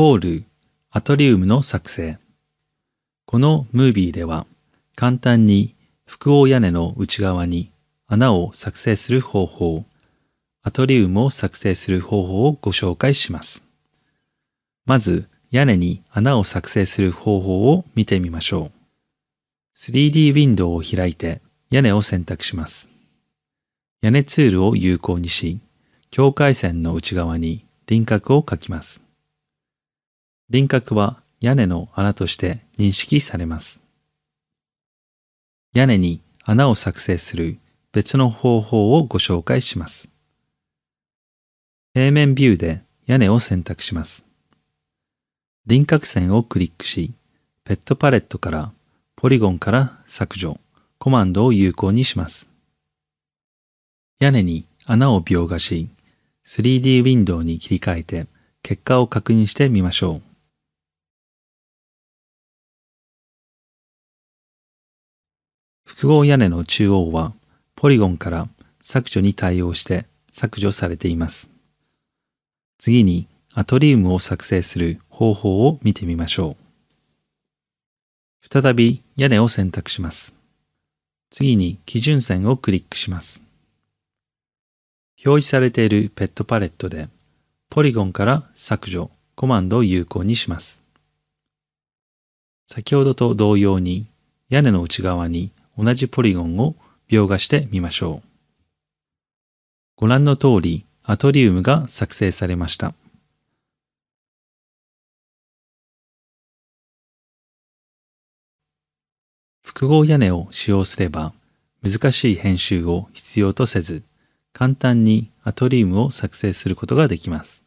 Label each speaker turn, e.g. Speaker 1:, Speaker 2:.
Speaker 1: ホール、アトリウムの作成。このムービーでは簡単に複合屋根の内側に穴を作成する方法、アトリウムを作成する方法をご紹介します。まず屋根に穴を作成する方法を見てみましょう。3D ウィンドウを開いて屋根を選択します。屋根ツールを有効にし、境界線の内側に輪郭を描きます。輪郭は屋根の穴として認識されます。屋根に穴を作成する別の方法をご紹介します。平面ビューで屋根を選択します。輪郭線をクリックし、ペットパレットからポリゴンから削除、コマンドを有効にします。屋根に穴を描画し、3D ウィンドウに切り替えて結果を確認し
Speaker 2: てみましょう。
Speaker 1: 複合屋根の中央はポリゴンから削除に対応して削除されています。次にアトリウムを作成する方法を見てみましょう。再び屋根を選択します。次に基準線をクリックします。表示されているペットパレットでポリゴンから削除コマンドを有効にします。先ほどと同様に屋根の内側に同じポリゴンを描画してみましょう。ご覧の通り、アトリウムが作成されました。複合屋根を使用すれば、難しい編集を必要とせず、簡単にアトリウムを作成することができます。